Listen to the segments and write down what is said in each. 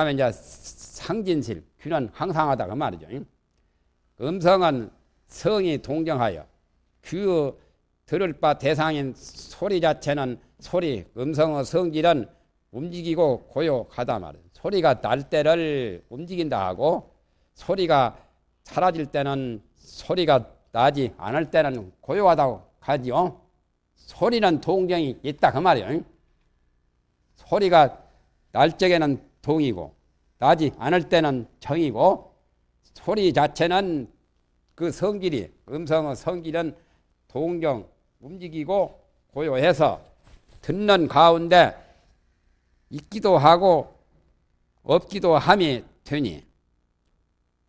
다음에 이제 상진실, 귀는 항상하다고 말이죠. 음성은 성이 동정하여 귀 들을 바 대상인 소리 자체는 소리, 음성의 성질은 움직이고 고요하다 말이에 소리가 날 때를 움직인다 하고 소리가 사라질 때는 소리가 나지 않을 때는 고요하다고 하지요. 소리는 동정이 있다 그 말이에요. 소리가 날 적에는 동이고 나지 않을 때는 정이고 소리 자체는 그 성질이 음성의 성질은 동경 움직이고 고요해서 듣는 가운데 있기도 하고 없기도 함이 되니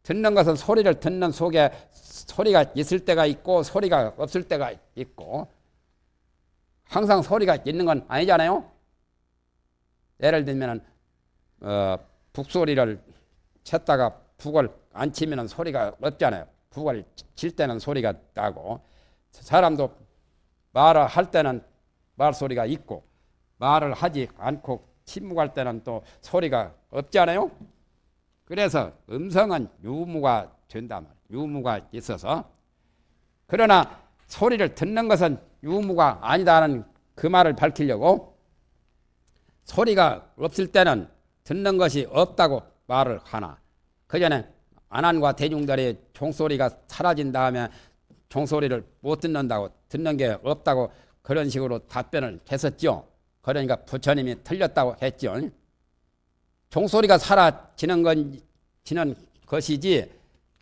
듣는 것은 소리를 듣는 속에 소리가 있을 때가 있고 소리가 없을 때가 있고 항상 소리가 있는 건 아니잖아요. 예를 들면 은 어, 북소리를 쳤다가 북을 안 치면 소리가 없잖아요. 북을 칠 때는 소리가 나고 사람도 말을 할 때는 말소리가 있고 말을 하지 않고 침묵할 때는 또 소리가 없잖아요. 그래서 음성은 유무가 된다 말이에요 유무가 있어서 그러나 소리를 듣는 것은 유무가 아니다는 하그 말을 밝히려고 소리가 없을 때는 듣는 것이 없다고 말을 하나 그 전에 안한과 대중들의 종소리가 사라진 다음에 종소리를 못 듣는다고 듣는 게 없다고 그런 식으로 답변을 했었죠. 그러니까 부처님이 틀렸다고 했죠. 종소리가 사라지는 건 지는 것이지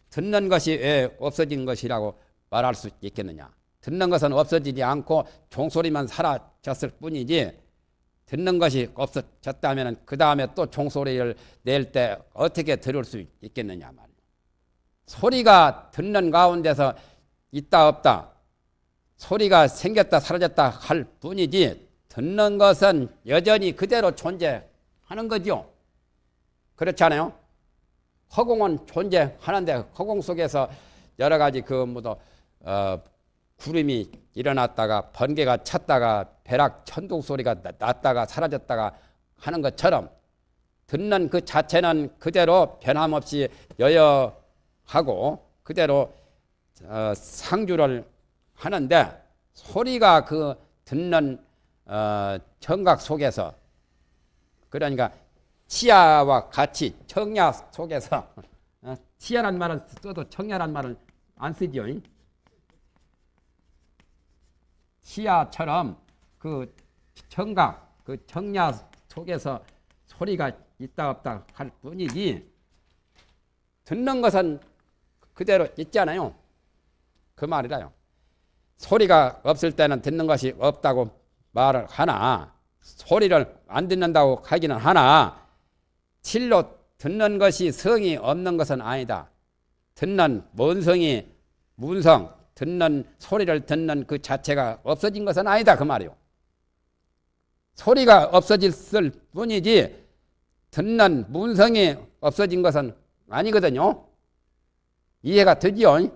듣는 것이 왜 없어진 것이라고 말할 수 있겠느냐. 듣는 것은 없어지지 않고 종소리만 사라졌을 뿐이지 듣는 것이 없어졌다면 그 다음에 또 종소리를 낼 때 어떻게 들을 수 있겠느냐 말이야. 소리가 듣는 가운데서 있다 없다 소리가 생겼다 사라졌다 할 뿐이지 듣는 것은 여전히 그대로 존재하는 거죠. 그렇지 않아요? 허공은 존재하는데 허공 속에서 여러 가지 그 뭐도 어, 구름이 일어났다가 번개가 찼다가 벼락 천둥 소리가 났다가 사라졌다가 하는 것처럼 듣는 그 자체는 그대로 변함없이 여여하고 그대로 어, 상주를 하는데 소리가 그 듣는 어, 청각 속에서 그러니까 치아와 같이 청야 속에서 어, 치아란 말을 써도 청야란 말을 안쓰죠 시야처럼 그 청각, 그 청야 속에서 소리가 있다 없다 할 뿐이지 듣는 것은 그대로 있잖아요. 그 말이라요. 소리가 없을 때는 듣는 것이 없다고 말을 하나 소리를 안 듣는다고 하기는 하나 실로 듣는 것이 성이 없는 것은 아니다. 듣는 뭔성이 문성 듣는 소리를 듣는 그 자체가 없어진 것은 아니다 그 말이요. 소리가 없어졌을 뿐이지 듣는 문성이 없어진 것은 아니거든요. 이해가 되지요?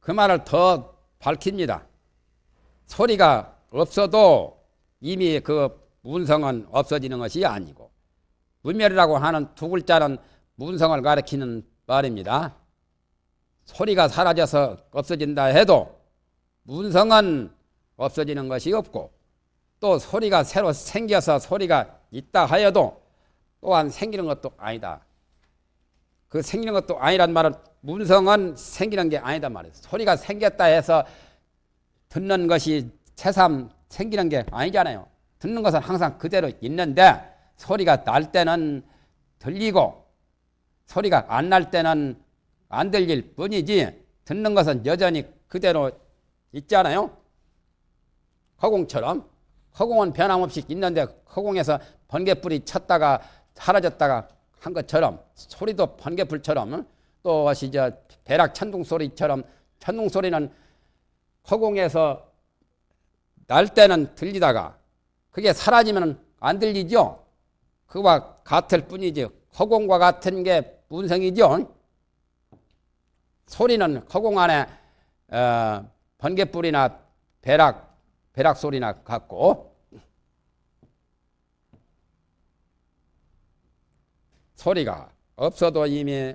그 말을 더 밝힙니다. 소리가 없어도 이미 그 문성은 없어지는 것이 아니고 문멸이라고 하는 두 글자는 문성을 가리키는 말입니다. 소리가 사라져서 없어진다 해도 문성은 없어지는 것이 없고 또 소리가 새로 생겨서 소리가 있다 하여도 또한 생기는 것도 아니다. 그 생기는 것도 아니란 말은 문성은 생기는 게 아니다 말이에요. 소리가 생겼다 해서 듣는 것이 새삼 생기는 게 아니잖아요. 듣는 것은 항상 그대로 있는데 소리가 날 때는 들리고 소리가 안 날 때는 안 들릴 뿐이지 듣는 것은 여전히 그대로 있잖아요. 허공처럼. 허공은 변함없이 있는데 허공에서 번개불이 쳤다가 사라졌다가 한 것처럼 소리도 번개불처럼 또 이제 배락 천둥 소리처럼 천둥 소리는 허공에서 날 때는 들리다가 그게 사라지면 안 들리죠. 그와 같을 뿐이지 허공과 같은 게 문성이죠. 소리는 허공 안에 어, 번개불이나 배락, 배락 소리나 같고 소리가 없어도 이미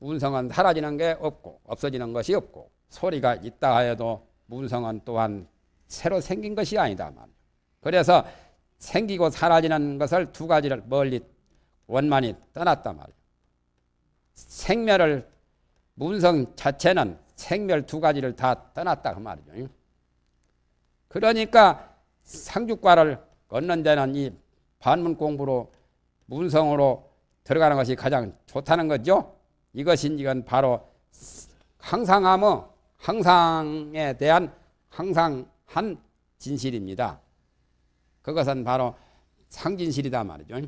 문성은 사라지는 게 없고 없어지는 것이 없고 소리가 있다 하여도 문성은 또한 새로 생긴 것이 아니다 말. 그래서 생기고 사라지는 것을 두 가지를 멀리 원만히 떠났단 말이에요. 생멸을 문성 자체는 생멸 두 가지를 다 떠났다 그 말이죠. 그러니까 상주과를 얻는 데는 이 반문 공부로 문성으로 들어가는 것이 가장 좋다는 거죠. 이것인 이건 바로 항상함의 항상에 대한 항상한 진실입니다. 그것은 바로 상진실이다 말이죠.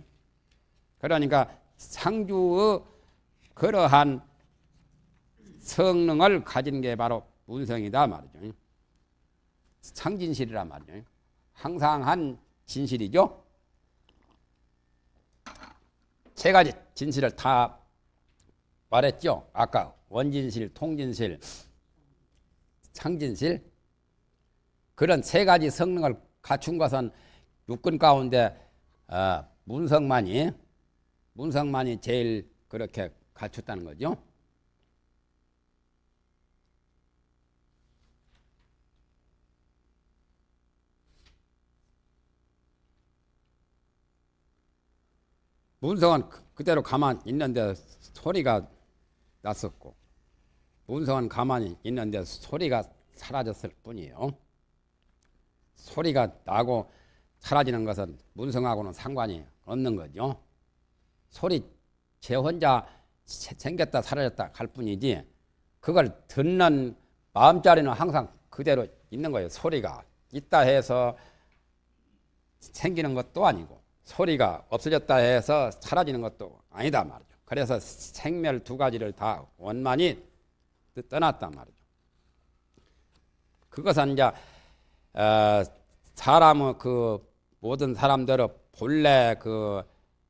그러니까 상주의 그러한 성능을 가진 게 바로 운성이다 말이죠. 상진실이란 말이죠. 항상 한 진실이죠. 세 가지 진실을 다 말했죠. 아까 원진실, 통진실, 상진실. 그런 세 가지 성능을 갖춘 것은 육군 가운데 어, 문성만이 문성만이 제일 그렇게 갖췄다는 거죠. 문성은 그, 그대로 가만 있는데 소리가 났었고 문성은 가만히 있는데 소리가 사라졌을 뿐이에요. 소리가 나고 사라지는 것은 문성하고는 상관이 없는 거죠. 소리 제 혼자 생겼다 사라졌다 갈 뿐이지 그걸 듣는 마음자리는 항상 그대로 있는 거예요. 소리가 있다 해서 생기는 것도 아니고 소리가 없어졌다 해서 사라지는 것도 아니다 말이죠. 그래서 생멸 두 가지를 다 원만히 떠났단 말이죠. 그것은 이제 어, 사람의 그 모든 사람들의 본래 그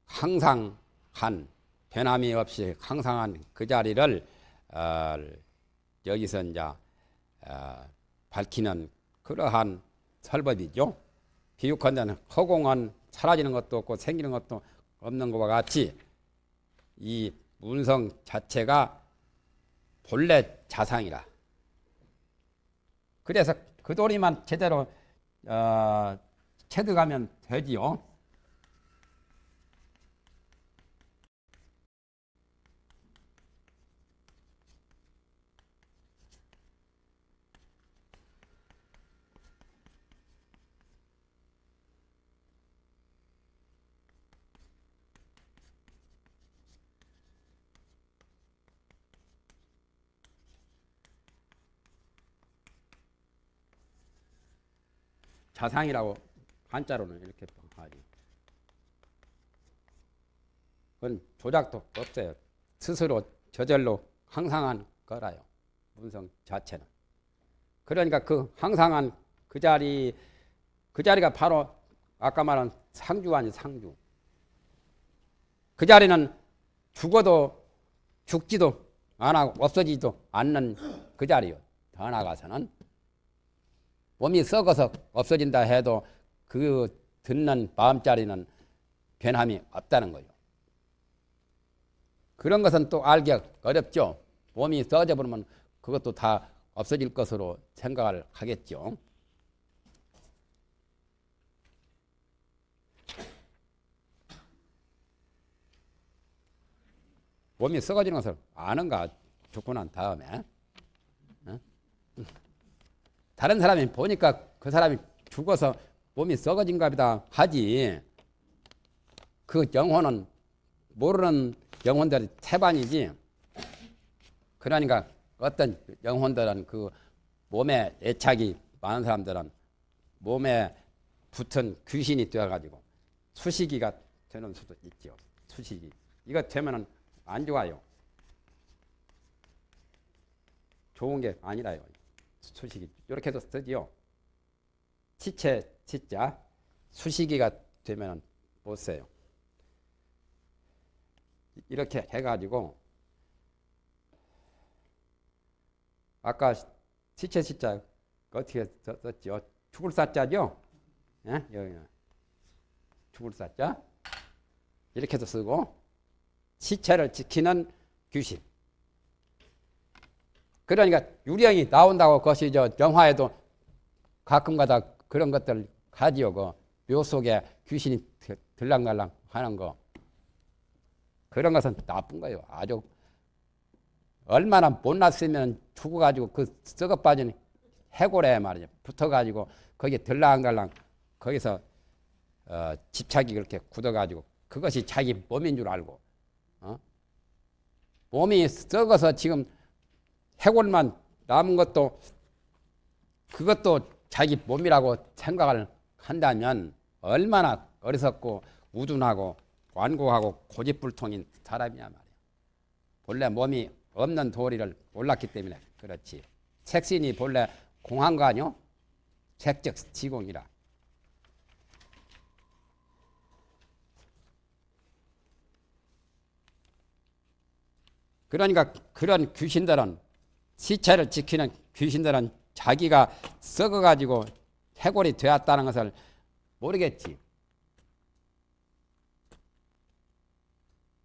항상 한 변함이 없이 항상 한 그 자리를 어, 여기서 이제 어, 밝히는 그러한 설법이죠. 비유컨대는 허공은 사라지는 것도 없고 생기는 것도 없는 것과 같이 이 문성 자체가 본래 자상이라. 그래서 그 도리만 제대로 어, 체득하면 되지요. 사상이라고 한자로는 이렇게 하지. 그건 조작도 없어요. 스스로 저절로 항상한 거라요. 문성 자체는. 그러니까 그 항상한 그 자리 그 자리가 바로 아까 말한 상주 아니 상주. 그 자리는 죽어도 죽지도 안 하고 없어지지도 않는 그 자리요. 더 나아가서는 몸이 썩어서 없어진다 해도 그 듣는 마음자리는 변함이 없다는 거예요. 그런 것은 또 알기 어렵죠. 몸이 써져 버리면 그것도 다 없어질 것으로 생각을 하겠죠. 몸이 썩어지는 것을 아는가 죽고 난 다음에 다른 사람이 보니까 그 사람이 죽어서 몸이 썩어진가 보다 하지. 그 영혼은 모르는 영혼들이 태반이지. 그러니까 어떤 영혼들은 그 몸에 애착이 많은 사람들은 몸에 붙은 귀신이 되어가지고 수시기가 되는 수도 있죠. 수시기. 이거 되면은 안 좋아요. 좋은 게 아니라요. 수식이 이렇게 해서 쓰지요. 시체 시자 수식이가 되면 못 써요. 이렇게 해가지고 아까 시체 시자 그 어떻게 썼지 죽을 사자죠? 예? 여기 죽을 사자 이렇게도 쓰고 시체를 지키는 귀신 그러니까 유령이 나온다고 그것이 저 영화에도 가끔가다 그런 것들 가지요. 그 묘속에 귀신이 들랑날랑 하는 거. 그런 것은 나쁜 거예요. 아주 얼마나 못났으면 죽어가지고 그 썩어 빠진 해골에 말이죠. 붙어가지고 거기에 들랑날랑 거기서 어, 집착이 그렇게 굳어가지고 그것이 자기 몸인 줄 알고 어? 몸이 썩어서 지금 해골만 남은 것도 그것도 자기 몸이라고 생각을 한다면 얼마나 어리석고 우둔하고 완고하고 고집불통인 사람이냐 말이야. 본래 몸이 없는 도리를 몰랐기 때문에 그렇지. 색신이 본래 공한 거 아니오? 색적 지공이라. 그러니까 그런 귀신들은 시체를 지키는 귀신들은 자기가 썩어가지고 해골이 되었다는 것을 모르겠지.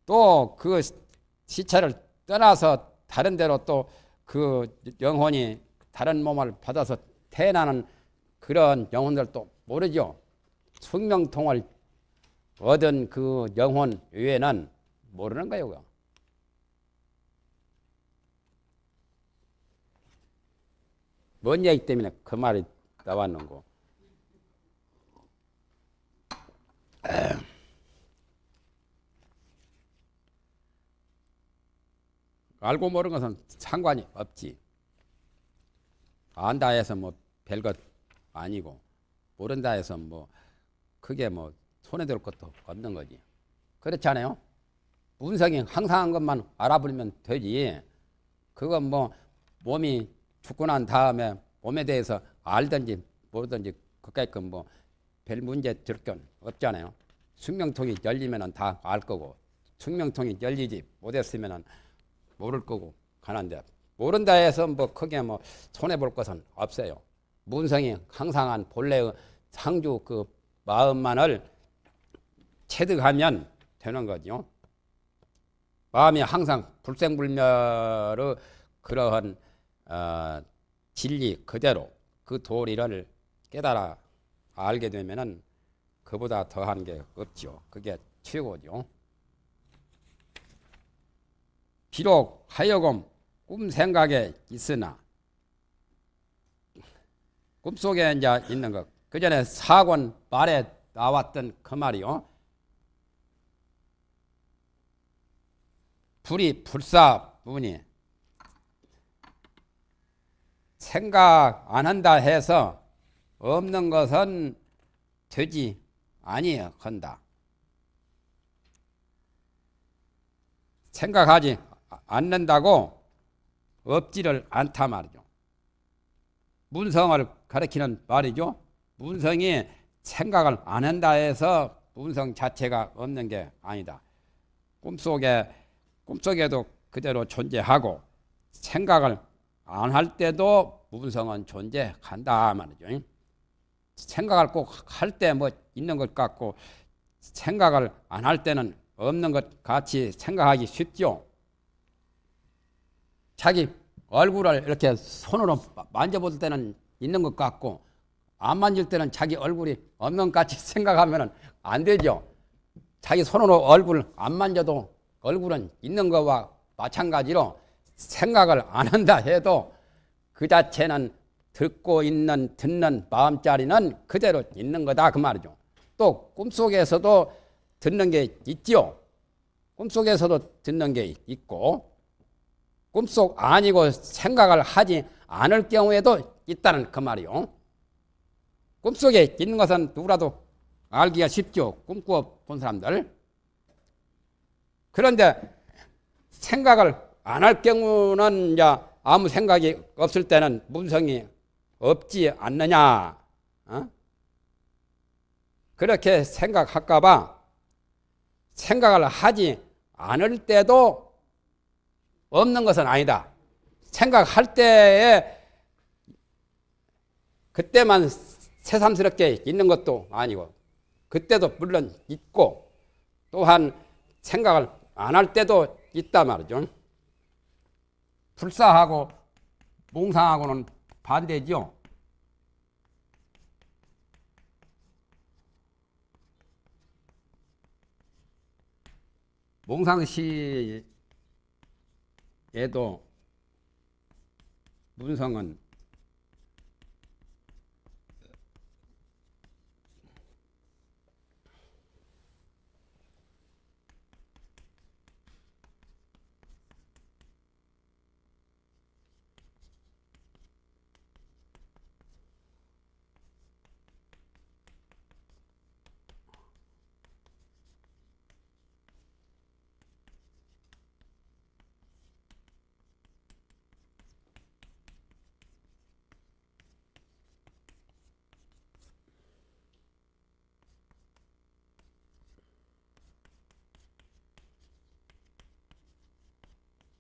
또 그 시체를 떠나서 다른 데로 또 그 영혼이 다른 몸을 받아서 태어나는 그런 영혼들도 모르죠. 숙명통을 얻은 그 영혼 외에는 모르는 거예요. 뭔 얘기 때문에 그 말이 나왔는고. 알고 모르는 것은 상관이 없지. 안다 해서 뭐 별것 아니고 모른다 해서 뭐크게뭐 손에 들 것도 없는 거지. 그렇지않아요분석이 항상 한 것만 알아버리면 되지. 그건 뭐 몸이 죽고 난 다음에 몸에 대해서 알든지 모르든지 그까이뭐별 문제 될건 없잖아요. 숙명통이 열리면은 다 알 거고 숙명통이 열리지 못했으면은 모를 거고 가는데 모른다 해서 뭐 크게 뭐 손해 볼 것은 없어요. 문성이 항상한 본래의 상주 그 마음만을 체득하면 되는 거죠. 마음이 항상 불생불멸의 그러한 어, 진리 그대로 그 도리를 깨달아 알게 되면은 그보다 더한 게 없죠. 그게 최고죠. 비록 하여금 꿈 생각에 있으나 꿈속에 이제 있는 것. 그 전에 사권 말에 나왔던 그 말이요. 불이 불사분이 생각 안 한다 해서 없는 것은 되지 아니여 건다. 생각하지 않는다고 없지를 않다 말이죠. 문성을 가리키는 말이죠. 문성이 생각을 안 한다 해서 문성 자체가 없는 게 아니다. 꿈속에 꿈속에도 그대로 존재하고 생각을 안할 때도 무분성은 존재한다 말이죠. 생각을 꼭 할 때 뭐 있는 것 같고 생각을 안 할 때는 없는 것 같이 생각하기 쉽죠. 자기 얼굴을 이렇게 손으로 만져볼 때는 있는 것 같고 안 만질 때는 자기 얼굴이 없는 것 같이 생각하면 안 되죠. 자기 손으로 얼굴 안 만져도 얼굴은 있는 것과 마찬가지로 생각을 안 한다 해도 그 자체는 듣고 있는 듣는 마음자리는 그대로 있는 거다 그 말이죠. 또 꿈속에서도 듣는 게 있지요. 꿈속에서도 듣는 게 있고 꿈속 아니고 생각을 하지 않을 경우에도 있다는 그 말이요. 꿈속에 있는 것은 누구라도 알기가 쉽죠. 꿈꾸어 본 사람들. 그런데 생각을 안할 경우는 이제 아무 생각이 없을 때는 문성이 없지 않느냐. 어? 그렇게 생각할까봐 생각을 하지 않을 때도 없는 것은 아니다. 생각할 때에 그때만 새삼스럽게 있는 것도 아니고 그때도 물론 있고 또한 생각을 안 할 때도 있단 말이죠. 불사하고 몽상하고는 반대죠. 몽상시에도 문성은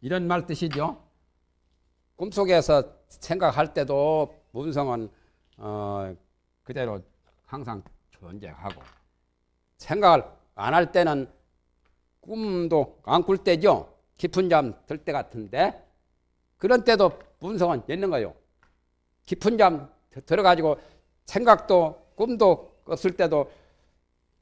이런 말 뜻이죠. 꿈속에서 생각할 때도 문성은 어, 그대로 항상 존재하고 생각을 안 할 때는 꿈도 안 꿀 때죠. 깊은 잠 들 때 같은데 그런 때도 문성은 있는 거요. 깊은 잠 들어가지고 생각도 꿈도 없을 때도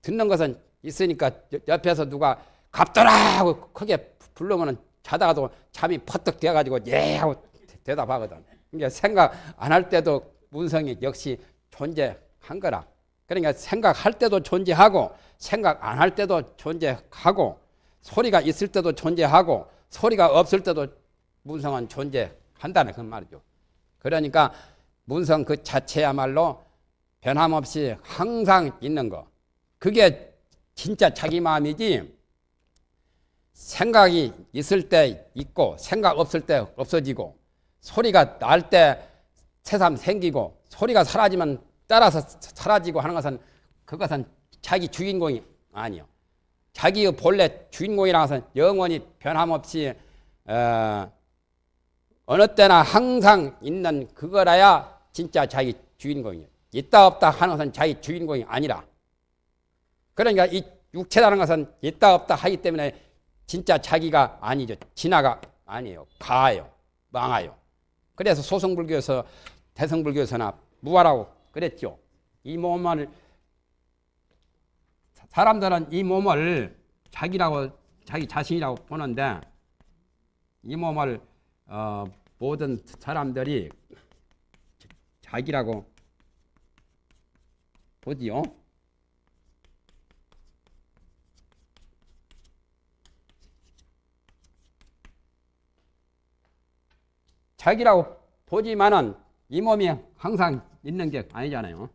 듣는 것은 있으니까 옆에서 누가 갑더라 하고 크게 불러면 자다가도 잠이 퍼뜩 돼가지고 예 하고 대답하거든. 그러니까 생각 안 할 때도 문성이 역시 존재한 거라. 그러니까 생각할 때도 존재하고 생각 안 할 때도 존재하고 소리가 있을 때도 존재하고 소리가 없을 때도 문성은 존재한다는 그 말이죠. 그러니까 문성 그 자체야말로 변함없이 항상 있는 거. 그게 진짜 자기 마음이지 생각이 있을 때 있고 생각 없을 때 없어지고 소리가 날 때 새삼 생기고 소리가 사라지면 따라서 사라지고 하는 것은 그것은 자기 주인공이 아니요. 자기의 본래 주인공이라는 것은 영원히 변함없이 어, 어느 때나 항상 있는 그거라야 진짜 자기 주인공이에요. 있다 없다 하는 것은 자기 주인공이 아니라. 그러니까 이 육체라는 것은 있다 없다 하기 때문에 진짜 자기가 아니죠. 진화가 아니에요. 가요. 망하요. 그래서 소승불교에서 대성불교에서나 무화라고 그랬죠. 이 몸을 사람들은 이 몸을 자기라고 자기 자신이라고 보는데 이 몸을 어, 모든 사람들이 자기라고 보지요. 자기라고 보지만은 이 몸이 항상 있는 게 아니잖아요.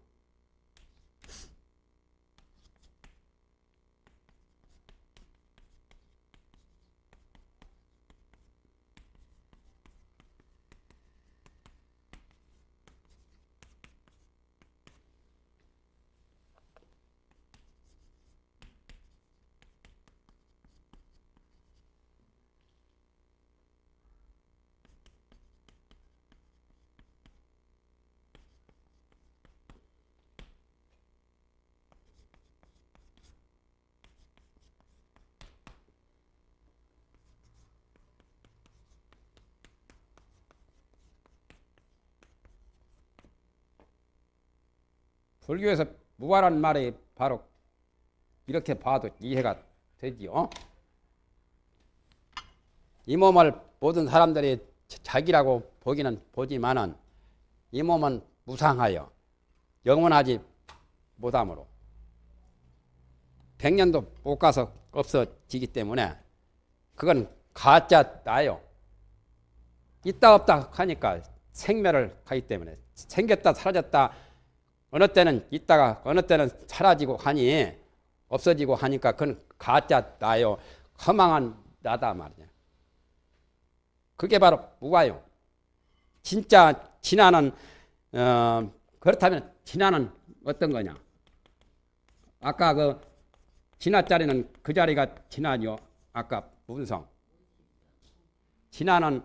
불교에서 무아란 말이 바로 이렇게 봐도 이해가 되지요. 이 몸을 모든 사람들이 자기라고 보기는 보지만은 이 몸은 무상하여 영원하지 못함으로 1년도못 가서 없어지기 때문에 그건 가짜 나요. 있다 없다 하니까 생멸을 하기 때문에 생겼다 사라졌다 어느 때는 있다가 어느 때는 사라지고 하니 없어지고 하니까 그건 가짜 나요. 허망한 나다 말이야. 그게 바로 무가요. 진짜 진화는 어, 그렇다면 진화는 어떤 거냐? 아까 그 진화 자리는 그 자리가 진화요. 아까 분성. 진화는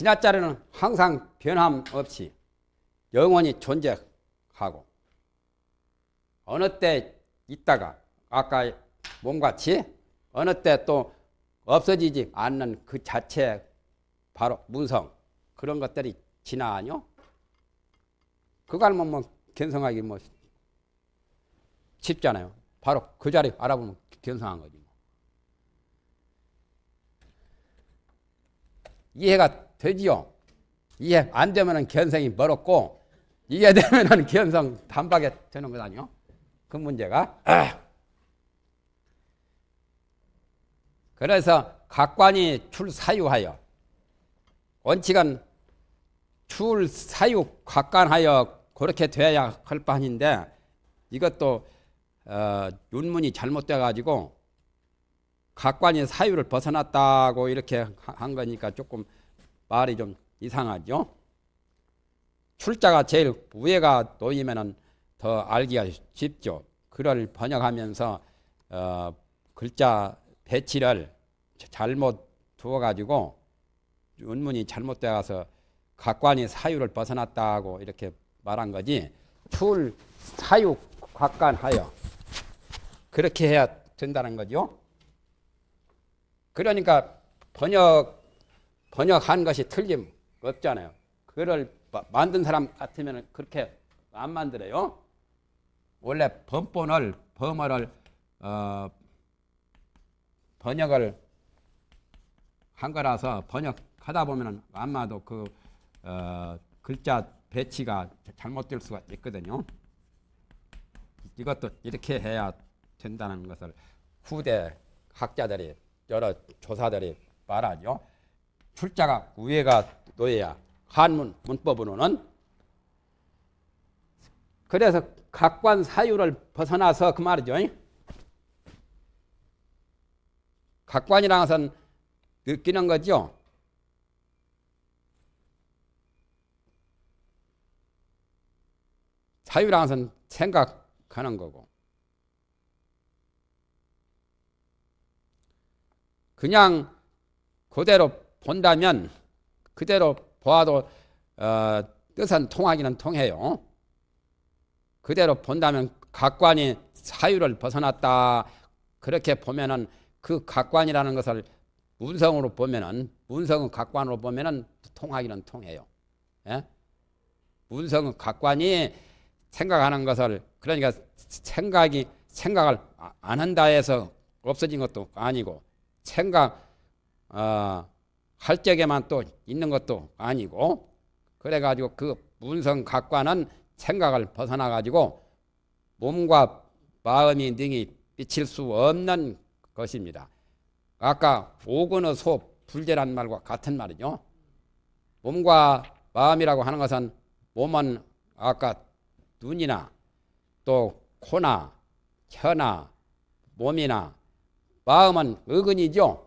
지나자리는 항상 변함없이 영원히 존재하고 어느 때 있다가 아까 몸같이 어느 때 또 없어지지 않는 그 자체 바로 문성 그런 것들이 지나 아니요? 그걸 알면 뭐 견성하기 뭐 쉽잖아요. 바로 그 자리 알아보면 견성한 거지. 뭐. 이해가 되지요. 이해 안 되면은 견성이 멀었고 이해되면은 견성 단박에 되는 것 아니요. 그 문제가. 그래서 각관이 출사유하여 원칙은 출사유 각관하여 그렇게 돼야 할 바인데 이것도 어, 윤문이 잘못돼 가지고 각관이 사유를 벗어났다고 이렇게 한 거니까 조금 말이 좀 이상하죠. 출자가 제일 위에가 놓이면더 알기가 쉽죠. 글을 번역하면서 어, 글자 배치를 잘못 두어가지고 운문이 잘못되어서 각관이 사유를 벗어났다고 이렇게 말한 거지 출 사유 각관하여 그렇게 해야 된다는 거죠. 그러니까 번역 번역한 것이 틀림없잖아요. 그를 만든 사람 같으면 그렇게 안 만들어요. 원래 범본을 범어를 어, 번역을 한 거라서 번역하다 보면은 아마도 그 어, 글자 배치가 잘못될 수가 있거든요. 이것도 이렇게 해야 된다는 것을 후대 학자들이 여러 조사들이 말하죠. 출자가 위에가 노예야. 한문 문법으로는 그래서 각관 사유를 벗어나서 그 말이죠. 각관이라는 것은 느끼는 거죠. 사유라는 것은 생각하는 거고. 그냥 그대로 본다면 그대로 보아도 어, 뜻은 통하기는 통해요. 그대로 본다면 각관이 사유를 벗어났다. 그렇게 보면은 그 각관이라는 것을 문성으로 보면은 문성은 각관으로 보면은 통하기는 통해요. 예? 문성은 각관이 생각하는 것을 그러니까 생각이 생각을 아, 안 한다 해서 없어진 것도 아니고 생각 어, 할 적에만 또 있는 것도 아니고 그래가지고 그 문성각과는 생각을 벗어나가지고 몸과 마음이 능히 비칠 수 없는 것입니다. 아까 오근의 소 불제란 말과 같은 말이죠. 몸과 마음이라고 하는 것은 몸은 아까 눈이나 또 코나 혀나 몸이나 마음은 의근이죠.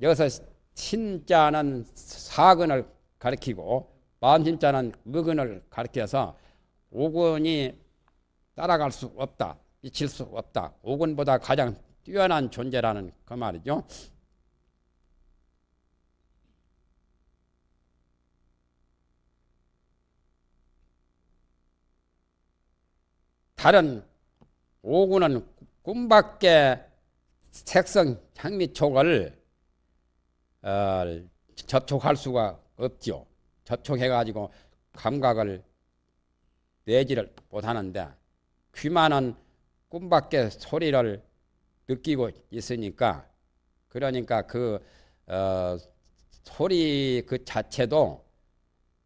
여기서 신자는 사근을 가리키고 마음신자는 의근을 가리켜서 오근이 따라갈 수 없다. 미칠 수 없다. 오근보다 가장 뛰어난 존재라는 그 말이죠. 다른 오구은 꿈밖에 색성 향미촉을 어, 접촉할 수가 없죠. 접촉해가지고 감각을 내지를 못하는데 귀만은 꿈밖에 소리를 느끼고 있으니까 그러니까 그 어, 소리 그 자체도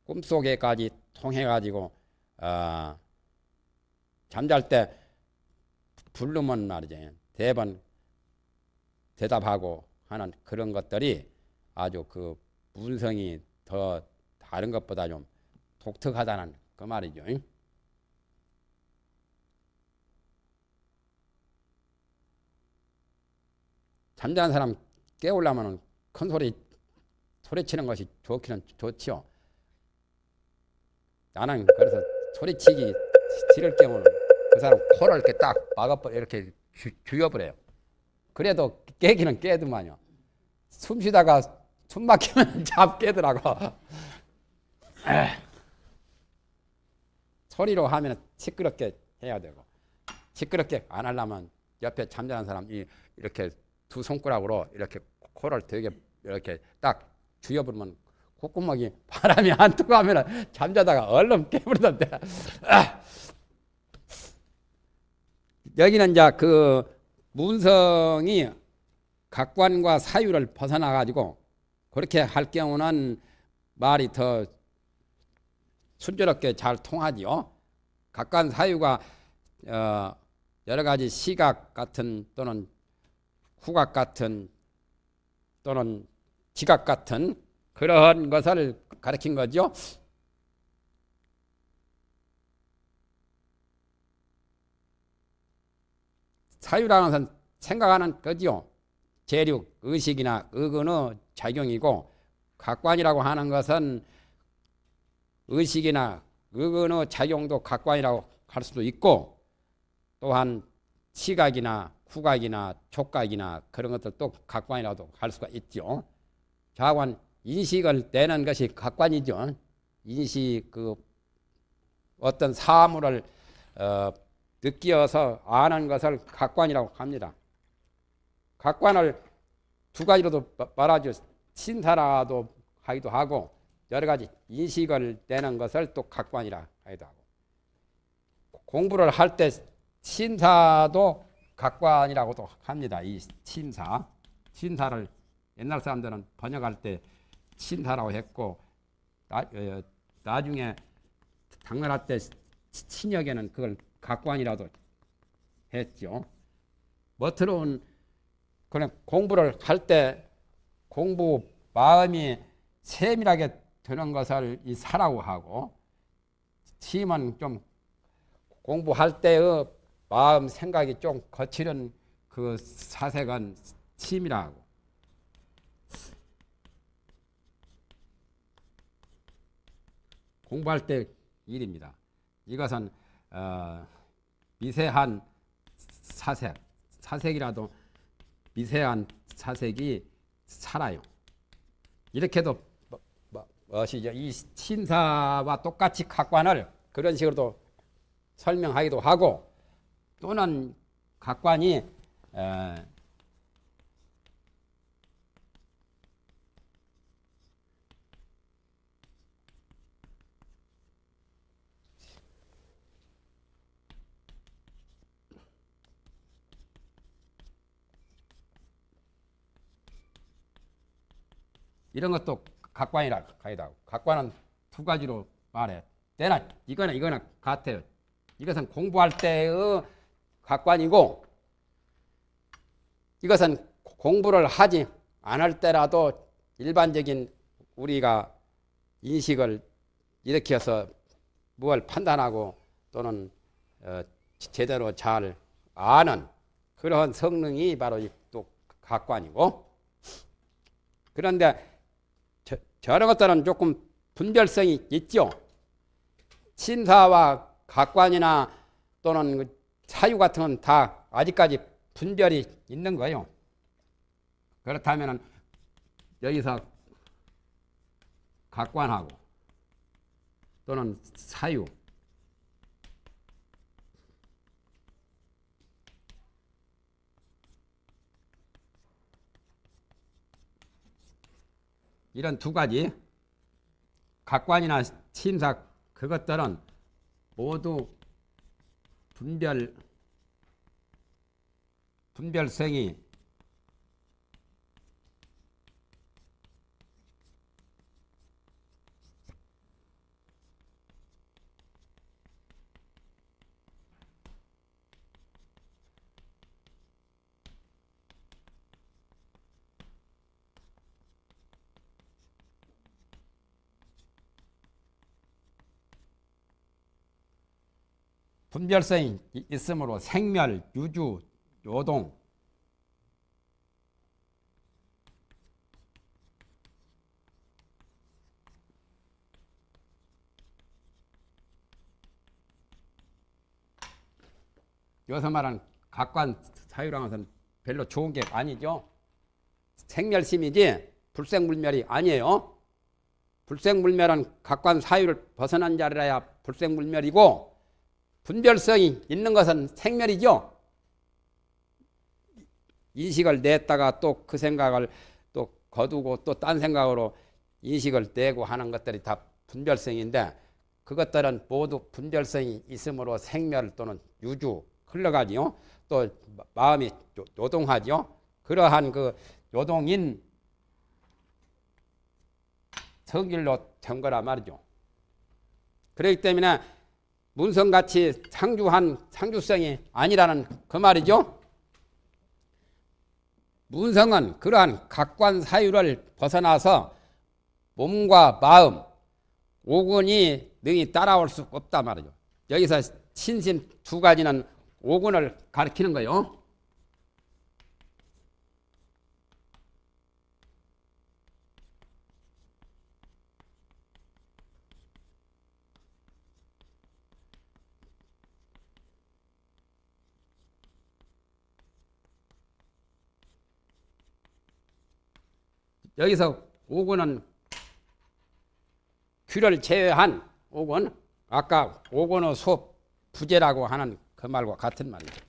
꿈속에까지 통해가지고 어, 잠잘 때 불르면 말이죠. 대번 대답하고 하는 그런 것들이 아주 그 문성이 더 다른 것보다 좀 독특하다는 그 말이죠. 잠자는 사람 깨우려면 큰 소리 소리치는 것이 좋기는 좋지요. 나는 그래서 소리치기 치를 경우는 그 사람 코를 이렇게 딱 막아버려 이렇게 주, 여버려요 그래도 깨기는 깨더만요. 숨 쉬다가 숨 막히면 잡 깨더라고. 소리로 하면 시끄럽게 해야 되고 시끄럽게 안 하려면 옆에 잠자는 사람이 이렇게 두 손가락으로 이렇게 코를 되게 이렇게 딱 쥐어부르면 콧구멍이 바람이 안 뜨고 하면 잠자다가 얼른 깨버리던데. 아. 여기는 이제 그 문성이 각관과 사유를 벗어나 가지고 그렇게 할 경우는 말이 더 순조롭게 잘 통하지요. 각간 사유가 어 여러 가지 시각 같은 또는 후각 같은 또는 지각 같은 그런 것을 가르친 거죠. 사유라는 것은 생각하는 거지요. 재륙, 의식이나 의근의 작용이고 각관이라고 하는 것은 의식이나 의근의 작용도 각관이라고 할 수도 있고 또한 시각이나 후각이나 촉각이나 그런 것들도 각관이라도 할 수가 있죠. 자관 인식을 내는 것이 각관이죠. 인식 그 어떤 사물을 어, 느끼어서 아는 것을 각관이라고 합니다. 각관을 두 가지로도 말하죠. 신사라도 하기도 하고 여러 가지 인식을 내는 것을 또 각관이라 하기도 하고 공부를 할때 신사도 각관이라고도 합니다. 이 신사 신사를 옛날 사람들은 번역할 때 신사라고 했고 나, 어, 나중에 당나라 때 친역에는 그걸 각관이라도 했죠. 멋스러운 그냥 공부를 할 때 공부 마음이 세밀하게 되는 것을 이 사라고 하고 팀은좀 공부할 때의 마음 생각이 좀 거칠은 그 사색은 팀이라고 공부할 때 일입니다. 이것은 어, 미세한 사색, 사색이라도 미세한 사색이 살아요. 이렇게도 무엇죠이 뭐, 뭐, 신사와 똑같이 각관을 그런 식으로도 설명하기도 하고 또는 각관이 이런 것도 각관이라 가이다. 각관은 두 가지로 말해. 때나 이거나 이거나 같아요. 이것은 공부할 때의 각관이고 이것은 공부를 하지 않을 때라도 일반적인 우리가 인식을 일으켜서 무엇을 판단하고 또는 어, 제대로 잘 아는 그러 성능이 바로 또 각관이고 그런데 저런 것들은 조금 분별성이 있죠. 신사와 각관이나 또는 그 사유 같은 건 다 아직까지 분별이 있는 거예요. 그렇다면 여기서 각관하고 또는 사유 이런 두 가지 각관이나 침사 그것들은 모두 분별 분별성이 분별성이 있으므로 생멸, 유주, 요동, 여기서 말하 각관 사유랑은 별로 좋은 게 아니죠. 생멸심이지 불생불멸이 아니에요. 불생불멸은 각관 사유를 벗어난 자라야 불생불멸이고 분별성이 있는 것은 생멸이죠. 인식을 냈다가 또 그 생각을 또 거두고 또 딴 생각으로 인식을 내고 하는 것들이 다 분별성인데 그것들은 모두 분별성이 있으므로 생멸 또는 유주 흘러가지요. 또 마음이 요동하지요. 그러한 그 요동인 성질로 된 거란 말이죠. 그렇기 때문에 문성같이 창주한창주성이 아니라는 그 말이죠. 문성은 그러한 각관 사유를 벗어나서 몸과 마음, 오근이 능히 따라올 수없단 말이죠. 여기서 신심 두 가지는 오근을 가리키는 거예요. 여기서 오권은 큐를 제외한 5권 아까 오권의 수업 부재라고 하는 그 말과 같은 말이죠.